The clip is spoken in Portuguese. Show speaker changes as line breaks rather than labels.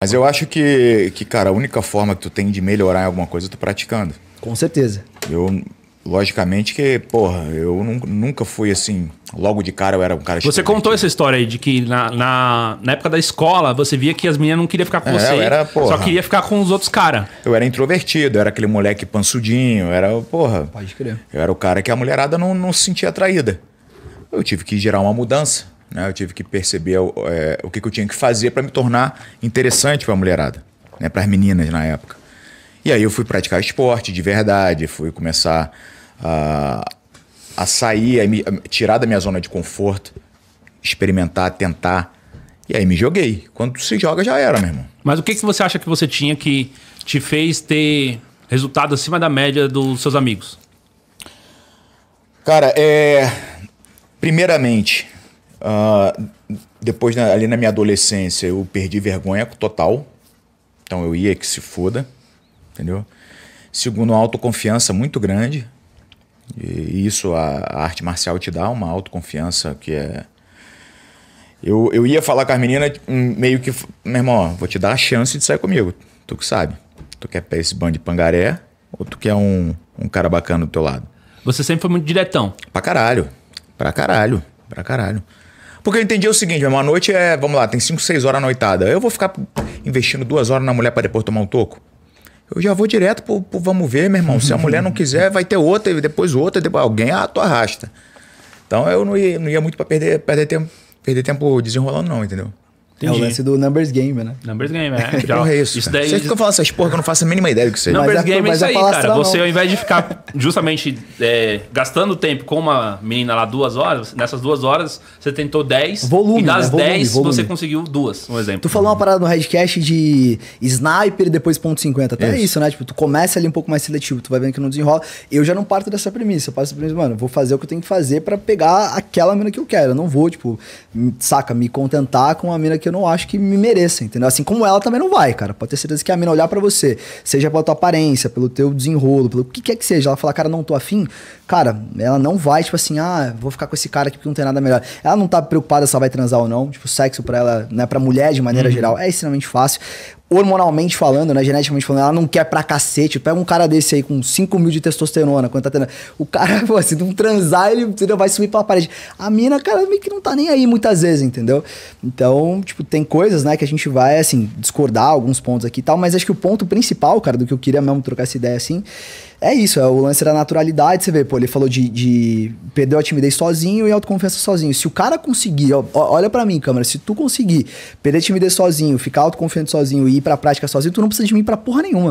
Mas eu acho que, que, cara, a única forma que tu tem de melhorar em alguma coisa é tu praticando. Com certeza. Eu, logicamente que, porra, eu nunca fui assim. Logo de cara eu era um cara Você
contou essa história aí de que na, na, na, época da escola você via que as meninas não queriam ficar com é, você. Eu era, porra, só queria
ficar com os outros caras. Eu era introvertido, eu era aquele moleque pançudinho, era, porra. Pode crer. Eu era o cara que a mulherada não, não se sentia atraída. Eu tive que gerar uma mudança. Né? Eu tive que perceber é, o que, que eu tinha que fazer para me tornar interessante para a mulherada, né? para as meninas na época. E aí eu fui praticar esporte de verdade, fui começar a, a sair, a, me, a tirar da minha zona de conforto, experimentar, tentar. E aí me joguei. Quando se joga, já era, meu irmão.
Mas o que, que você acha que você tinha que te fez ter resultado acima da média dos
seus amigos? Cara, é. Primeiramente, Uh, depois, na, ali na minha adolescência, eu perdi vergonha total. Então eu ia que se foda, entendeu? Segundo, uma autoconfiança muito grande. E isso a, a arte marcial te dá, uma autoconfiança que é. Eu, eu ia falar com as meninas hum, meio que. Meu irmão, ó, vou te dar a chance de sair comigo. Tu que sabe. Tu quer esse bando de pangaré ou tu quer um, um cara bacana do teu lado? Você sempre foi muito diretão. Pra caralho. Pra caralho. Pra caralho. Porque eu entendi o seguinte, uma noite é, vamos lá, tem 5, 6 horas noitada. Eu vou ficar investindo duas horas na mulher para depois tomar um toco? Eu já vou direto pro, pro vamos ver, meu irmão. Se a mulher não quiser, vai ter outra, e depois outra, depois alguém, ah, tu arrasta. Então eu não ia, não ia muito para perder, perder tempo, perder tempo desenrolando, não, entendeu? Entendi. É o lance do Numbers Game, né? Numbers Game, é. Já, porra, é isso. isso daí... Você é fica falando essas porra que eu não faço a mínima ideia do que seja. Numbers mas é Game é, é isso aí, cara. Você, ao invés de
ficar justamente é, gastando tempo com uma menina lá duas horas, nessas duas horas, você tentou dez Volume, E das né? volume, você
conseguiu duas, um exemplo. Tu falou uma parada no Redcast de sniper e depois ponto .50. Até isso. isso, né? Tipo, tu começa ali um pouco mais seletivo, tu vai vendo que não desenrola. Eu já não parto dessa premissa. Eu parto dessa premissa, mano, vou fazer o que eu tenho que fazer para pegar aquela mina que eu quero. Eu não vou, tipo, saca, me contentar com a mina que que eu não acho que me mereça, entendeu? Assim como ela também não vai, cara. Pode ter certeza que a mina olhar para você, seja pela tua aparência, pelo teu desenrolo, pelo que quer que seja, ela falar, cara, não tô afim, cara, ela não vai, tipo assim, ah, vou ficar com esse cara aqui porque não tem nada melhor. Ela não tá preocupada se ela vai transar ou não. Tipo, sexo pra ela, né, pra mulher de maneira uhum. geral, é extremamente fácil hormonalmente falando, né? Geneticamente falando, ela não quer pra cacete. Pega um cara desse aí com 5 mil de testosterona, quando tá tendo. O cara, pô, se não transar, ele vai subir pela parede. A mina, cara, meio que não tá nem aí muitas vezes, entendeu? Então, tipo, tem coisas, né, que a gente vai, assim, discordar alguns pontos aqui e tal, mas acho que o ponto principal, cara, do que eu queria mesmo trocar essa ideia assim, é isso, é, o lance da naturalidade, você vê, pô, ele falou de, de perder a timidez sozinho e autoconfiança sozinho. Se o cara conseguir, ó, olha para mim, câmera, se tu conseguir perder a timidez sozinho, ficar autoconfiante sozinho e ir pra prática sozinho, tu não precisa de mim pra porra nenhuma.